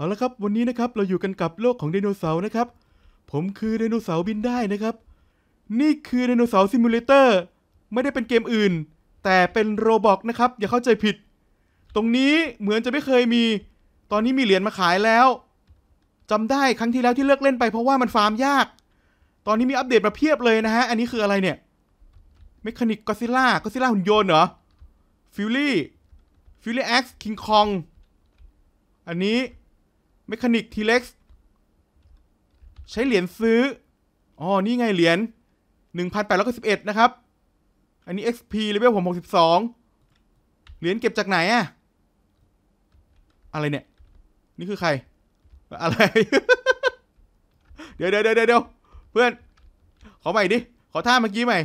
เอาละครับ วันนี้นะครับ เราอยู่กันกับโลกของไดโนเสาร์นะครับ ผมคือไดโนเสาร์บินได้นะครับ นี่คือไดโนเสาร์ซิมูเลเตอร์ไม่ได้เป็นเกมอื่น แต่เป็นโรบอกนะครับ อย่าเข้าใจผิด ตรงนี้เหมือนจะไม่เคยมี ตอนนี้มีเหรียญมาขายแล้วจำได้ครั้งที่แล้วที่เลิกเล่นไปเพราะว่ามันฟาร์มยาก ตอนนี้มีอัปเดตมาเพียบเลยนะฮะ อันนี้คืออะไรเนี่ยเมคานิกกอซิล่ากอซิล่าหุ่นยนต์เหรอฟิลลี่ฟิลลี่แอ็กซ์คิงคองอันนี้มคานิกทีเล็กซ์ใช้เหรียญซื้อ อ๋อ นี่ไงเหรียญ1,891นะครับ อันนี้ XP เลเวลผม 62 เหรียญเก็บจากไหนอะอะไรเนี่ย นี่คือใคร อะไร เดี๋ยวเดี๋ยวเดี๋ยวเพื่อน ขอใหม่ดิ ขอท่าเมื่อกี้ใหม่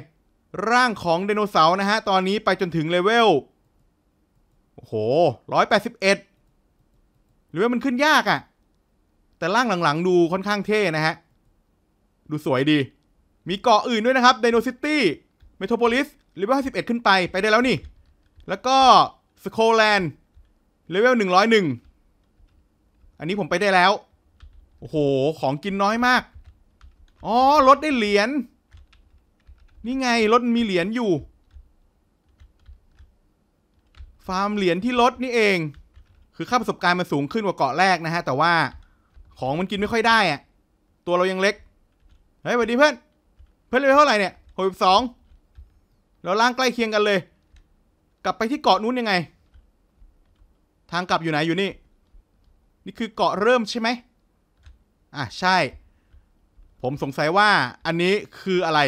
ร่างของไดโนเสาร์นะฮะ ตอนนี้ไปจนถึงเลเวล โอ้โห 181 เลเวลมันขึ้นยากอะ่ะแต่ร่างหลังๆดูค่อนข้างเท่นะฮะ ดูสวยดี มีเกาะอื่นด้วยนะครับไดโนซิตี้ เมโทรโพลิส เลเวล51 ขึ้นไปไปได้แล้วนี่ แล้วก็สโคแลนด์เลเวล101 อันนี้ผมไปได้แล้ว โอ้โห ของกินน้อยมาก อ๋อ รถได้เหรียญ นี่ไงรถมีเหรียญอยู่ ฟาร์มเหรียญที่รถนี่เอง คือค่าประสบการณ์มันสูงขึ้นกว่าเกาะแรกนะฮะ แต่ว่าของมันกินไม่ค่อยได้อะ ตัวเรายังเล็ก เฮ้ยสวัสดีเพื่อน เพื่อนเลยเท่าไหร่เนี่ยหกสิบสองเราล่างใกล้เคียงกันเลย กลับไปที่เกาะนู้นยังไง ทางกลับอยู่ไหนอยู่นี่ นี่คือเกาะเริ่มใช่ไหมอ่ะใช่ ผมสงสัยว่าอันนี้คืออะไร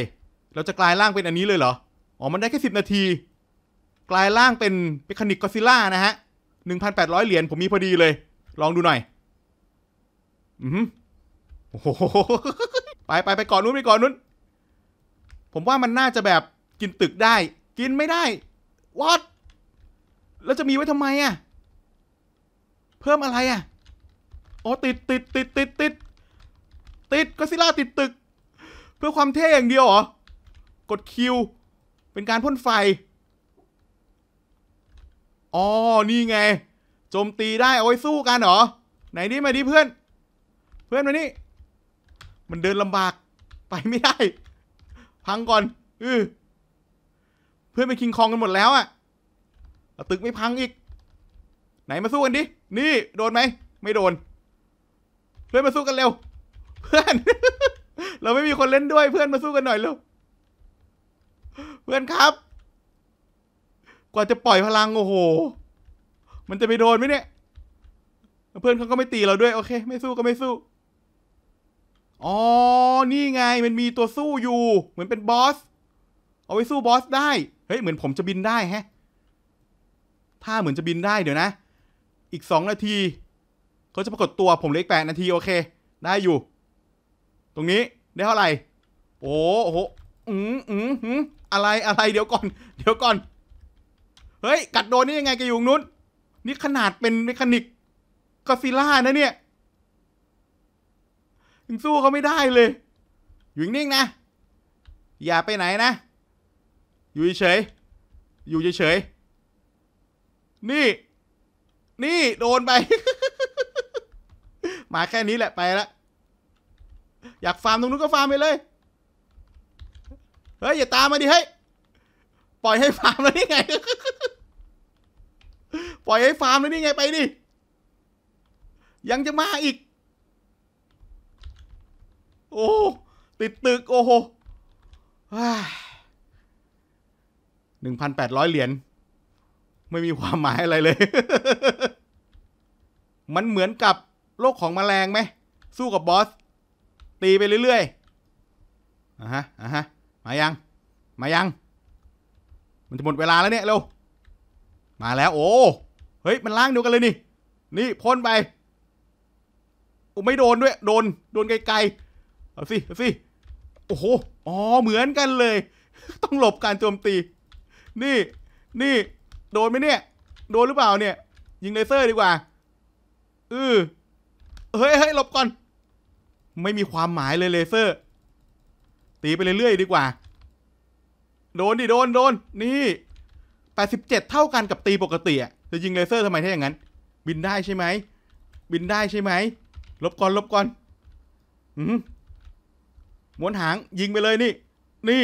เราจะกลายร่างเป็นอันนี้เลยเหรอ อ๋อมันได้แค่สิบนาที กลายร่างเป็นเป็นคณิกกอซิล่านะฮะหนึ่งพันแปดร้อยเหรียญผมมีพอดีเลย ลองดูหน่อยอืมโอ้โห ไปไปไปก่อนนู้นไปก่อนนู้น ผมว่ามันน่าจะแบบกินตึกได้ กินไม่ได้วอดแล้วจะมีไว้ทำไมอะเพิ่มอะไรอ่ะ โอ้ติดติดติดติดติดติดก็ซิล่าติดตึก เพื่อความเท่อย่างเดียวเหรอ กดคิว เป็นการพ่นไฟ อ๋อ นี่ไงโจมตีได้เอาไว้สู้กันเหรอ ไหนนี่มาดิเพื่อนเพื่อนมานี่มันเดินลำบาก ไปไม่ได้ พังก่อนเออเพื่อนไปคิงคองกันหมดแล้วอะตึกไม่พังอีก ไหนมาสู้กันดินี่โดนไหม ไม่โดน เพื่อนมาสู้กันเร็ว เพื่อน เราไม่มีคนเล่นด้วยเพื่อนมาสู้กันหน่อยเร็วเพื่อนครับ กว่าจะปล่อยพลังโอ้โห มันจะไปโดนไหมเนี่ยเพื่อนเขาก็ไม่ตีเราด้วยโอเค ไม่สู้ก็ไม่สู้อ๋อ นี่ไงมันมีตัวสู้อยู่ เหมือนเป็นบอส เอาไว้สู้บอสได้ เฮ้ย เหมือนผมจะบินได้แฮะ ถ้าเหมือนจะบินได้เดี๋ยวนะ อีกสองนาที เขาจะปรากฏตัวผมเล็กแปดนาทีโอเค ได้อยู่ ตรงนี้ ได้เท่าไหร่ โอ้โหอืมอืมอืมอะไร อะไร เดี๋ยวก่อน เดี๋ยวก่อน เฮ้ย กัดโดนนี่ยังไงกันอยู่นู้น นี่ขนาดเป็นเมคานิกกอซิล่านะเนี่ยยังสู้เขาไม่ได้เลยอยู่นิ่งนะ อย่าไปไหนนะ อยู่เฉยอยู่เฉยนี่ นี่โดนไปมาแค่นี้แหละไปละอยากฟาร์มตรงนู้นก็ฟาร์มไปเลยเฮ้ยอย่าตามมาดิเฮ้ยปล่อยให้ฟาร์มแล้วนี่ไงปล่อยให้ฟาร์มแล้วนี่ไงไปดิยังจะมาอีกโอ้ ติดตึกโอ้โหหนึ่งพันแปดร้อยเหรียญไม่มีความหมายอะไรเลย มันเหมือนกับโลกของมแมลงไหม สู้กับบอส ตีไปเรื่อย ๆอะฮะอะฮะ มายัง มายัง มันจะหมดเวลาแล้วเนี่ย เร็ว มาแล้ว โอ้ เฮ้ย มันล่างเดียวกันเลยนี่ นี่พ่นไปโอ้ไม่โดนด้วย โดนโดนไกล ๆเอาสิเอาสิโอ้โห อ๋อ เหมือนกันเลย ต้องหลบการโจมตี นี่ นี่ โดนไหมเนี่ย โดนหรือเปล่าเนี่ย ยิงเลเซอร์ดีกว่าเออเฮ้ยเฮ้ยหลบก่อน ไม่มีความหมายเลยเลเซอร์ ตีไปเรื่อยๆดีกว่า โดนดิ โดน โดน นี่แปดสิบเจ็ดเท่ากันกับตีปกติอ่ะจะยิงเลเซอร์ทำไมถ้าอย่างนั้น บินได้ใช่ไหม บินได้ใช่ไหมลบก่อนลบก่อน อืมม้วนหางยิงไปเลยนี่ นี่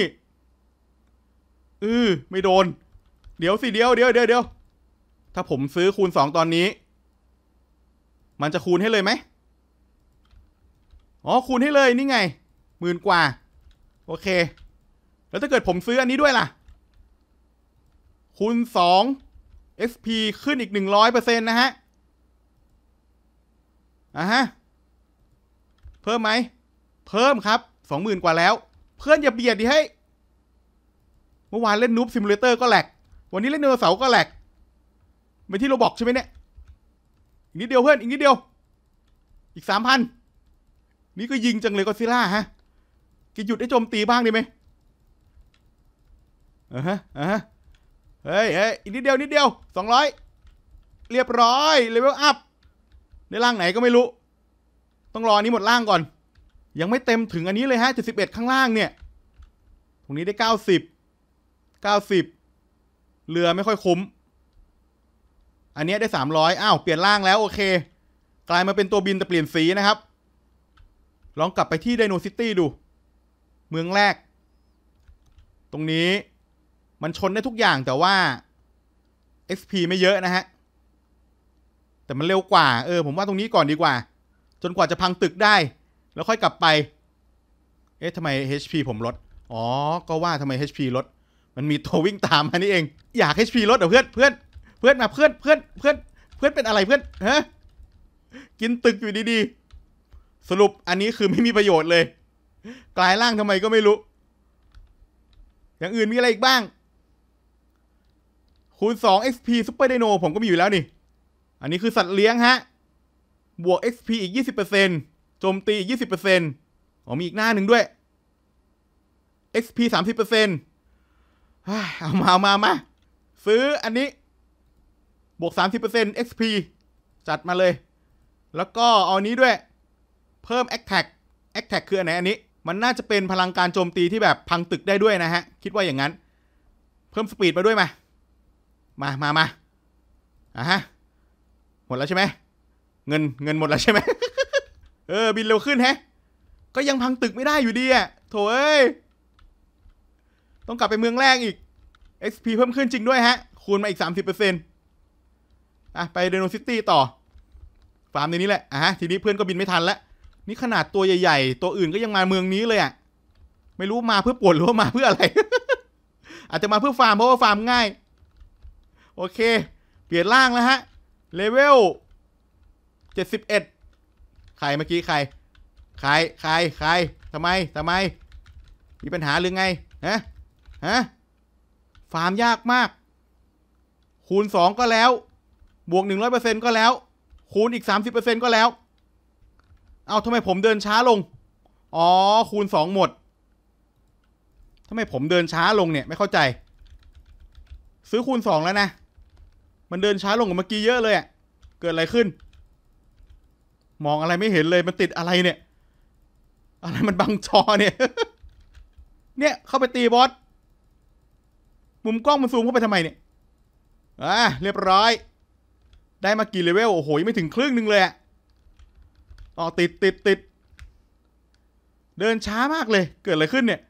อือไม่โดน เดี๋ยวสิเดี๋ยวเดี๋ยวเดี๋ยวเดี๋ยวถ้าผมซื้อคูณสองตอนนี้ มันจะคูณให้เลยไหมอ๋อ คูณให้เลยนี่ไงหมื่นกว่า โอเค แล้วถ้าเกิดผมซื้ออันนี้ด้วยล่ะ คูณสอง XP ขึ้นอีกหนึ่งร้อยเปอร์เซ็นต์นะฮะอ่ะฮะ เพิ่มไหมเพิ่มครับสองหมื่นกว่าแล้ว เพื่อนอย่าเบียดดิให้เมื่อวานเล่นนูบซิมูเลเตอร์ก็แหลกวันนี้เล่นเนอเสาก็แหลกไปที่โรบอกใช่ไหมเนี่ย อีกนิดเดียวเพื่อนอีกนิดเดียว อีกสามพันนี่ก็ยิงจังเลยก็ซิล่าฮะจะหยุดให้โจมตีบ้างดีไหมอ่ฮะอ่ะฮะเฮ้ยเฮ้ยอีกนิดเดียว นิดเดียวสองร้อยเรียบร้อยเลเวลอัพ ในร่างไหนก็ไม่รู้ ต้องรอนี้หมดร่างก่อนยังไม่เต็มถึงอันนี้เลยฮะเจ็ดสิบเอ็ดข้างล่างเนี่ย ตรงนี้ได้เก้าสิบเก้าสิบเรือไม่ค่อยคุ้ม อันนี้ได้สามร้อยอ้าว เปลี่ยนล่างแล้วโอเค กลายมาเป็นตัวบินแต่เปลี่ยนสีนะครับ ลองกลับไปที่ไดโนซิตี้ดู เมืองแรก ตรงนี้มันชนได้ทุกอย่างแต่ว่า XP ไม่เยอะนะฮะแต่มันเร็วกว่า เออผมว่าตรงนี้ก่อนดีกว่า จนกว่าจะพังตึกได้แล้วค่อยกลับไป เอ๊ะทำไม HP ผมลด อ๋อ ก็ว่าทำไม HP ลด มันมีตัววิ่งตามมานี่เอง อยาก HP ลดเหรอเพื่อน เพื่อน เพื่อนมา เพื่อน เพื่อน เพื่อน เพื่อนเป็นอะไรเพื่อนฮะกินตึกอยู่ดีๆ สรุปอันนี้คือไม่มีประโยชน์เลย กลายร่างทำไมก็ไม่รู้ อย่างอื่นมีอะไรอีกบ้าง คูณ2 XP Super Dino ผมก็มีอยู่แล้วนี่ อันนี้คือสัตว์เลี้ยงฮะ บวก XP อีก20%โจมตี 20%อ๋อ มีอีกหน้าหนึ่งด้วย XP 30%เอามาเอามามา ซื้ออันนี้ บวก 30% XP จัดมาเลย แล้วก็เอานี้ด้วย เพิ่ม Attack Attack คืออันไหนอันนี้ มันน่าจะเป็นพลังการโจมตีที่แบบพังตึกได้ด้วยนะฮะ คิดว่าอย่างนั้น เพิ่มสปีดมาด้วยมามามามาอ่ะฮะ หมดแล้วใช่ไหม เงินเงินหมดแล้วใช่ไหมเออบินเร็วขึ้นแฮะ ก็ยังพังตึกไม่ได้อยู่ดีอ่ะ โถเอ้ยต้องกลับไปเมืองแรกอีก XP เพิ่มขึ้นจริงด้วยฮะคูณมาอีก 30%อ่ะ ไปเดโนซิตี้ต่อ ฟาร์มในนี้แหละอ่ะฮะ ทีนี้เพื่อนก็บินไม่ทันแล้ว นี่ขนาดตัวใหญ่ๆ ตัวอื่นก็ยังมาเมืองนี้เลยอ่ะ ไม่รู้มาเพื่อปวดหรือว่ามาเพื่ออะไร อาจจะมาเพื่อฟาร์มเพราะว่าฟาร์มง่ายโอเค เปลี่ยนร่างแล้วฮะเลเวล71ใครเมื่อกี้ใครใครใครใครทำไมทำไม มีปัญหาหรือไงฮะฮะฟาร์มยากมาก คูณสองก็แล้ว บวกหนึ่งร้อยเปอร์เซ็นก็แล้ว คูณอีกสามสิบเปอร์เซ็นก็แล้วเอาทำไมผมเดินช้าลง อ๋อ คูณสองหมดทำไมผมเดินช้าลงเนี่ยไม่เข้าใจ ซื้อคูณสองแล้วนะ มันเดินช้าลงกว่าเมื่อกี้เยอะเลยอะเกิดอะไรขึ้นมองอะไรไม่เห็นเลยมันติดอะไรเนี่ย อะไรมันบังจอเนี่ย เนี่ยเข้าไปตีบอสมุมกล้องมันซูมเข้าไปทำไมเนี่ยอ่าเรียบร้อย ได้มากี่เลเวลโอ้โหยังไม่ถึงครึ่งหนึ่งเลยอะอ่อติดติดติดเดินช้ามากเลยเกิดอะไรขึ้นเนี่ย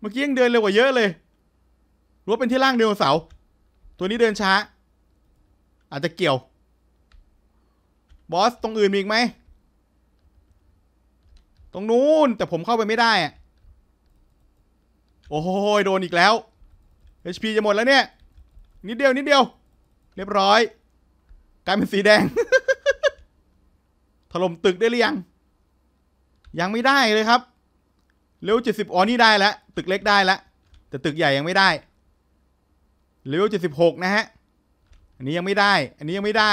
เมื่อกี้ยังเดินเร็วกว่าเยอะเลยรู้ว่าเป็นที่ล่างเดยวเสา ตัวนี้เดินช้า อาจจะเกี่ยวบอสตรงอื่นมีอีกไหม ตรงนู้นแต่ผมเข้าไปไม่ได้ โอ้โหโดนอีกแล้ว HP จะหมดแล้วเนี่ยนิดเดียวนิดเดียว เรียบร้อย กลายเป็นสีแดง ถล่มตึกได้หรือยังยังไม่ได้เลยครับเร็วเจ็ดสิบอ๋อนี่ได้แล้วตึกเล็กได้แล้วแต่ตึกใหญ่ยังไม่ได้เลเวลเจ็ดสิบหกนะฮะอันนี้ยังไม่ได้ อันนี้ยังไม่ได้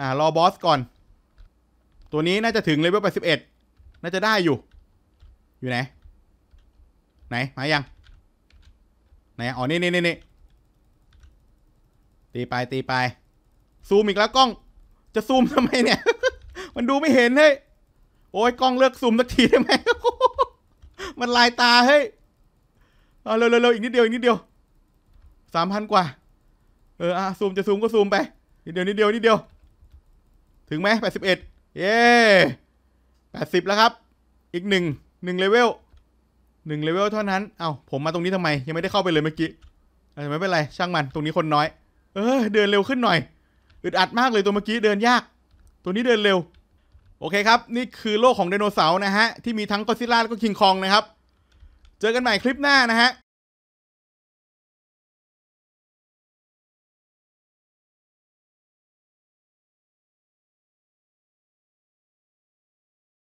อ่ารอบอสก่อน ตัวนี้น่าจะถึงเลเวลไปสิบเอ็ดน่าจะได้อยู่ อยู่ไหน ไหนมายัง ไหนอ๋อนี่นี่นี่ตีไปตีไป ซูมอีกแล้วกล้อง จะซูมทำไมเนี่ย มันดูไม่เห็นเฮ้ยโอ้ยกล้องเลือกซูมสักทีได้ไหม มันลายตาเฮ้ยเร็วเร็วอีกนิดเดียวอีกนิดเดียว สามพันกว่า เอออ่ะซูมจะซูมก็ซูมไปนิดเดียวนิดเดียวนิดเดียวถึงไหมแปดสิบเอ็ดเย้แปดสิบแล้วครับ อีกหนึ่ง หนึ่งเลเวล หนึ่งเลเวลเท่านั้น เอา้าผมมาตรงนี้ทำไม ยังไม่ได้เข้าไปเลยเมื่อกี้ ไม่เป็นไร ช่างมัน ตรงนี้คนน้อย เออเดินเร็วขึ้นหน่อย อึดอัดมากเลยตัวเมื่อกี้ เดินยาก ตัวนี้เดินเร็ว โอเคครับ นี่คือโลกของไดโนเสาร์นะฮะ ที่มีทั้งก็ซิล่าแล้วก็คิงคองนะครับ เจอกันใหม่คลิปหน้านะฮะ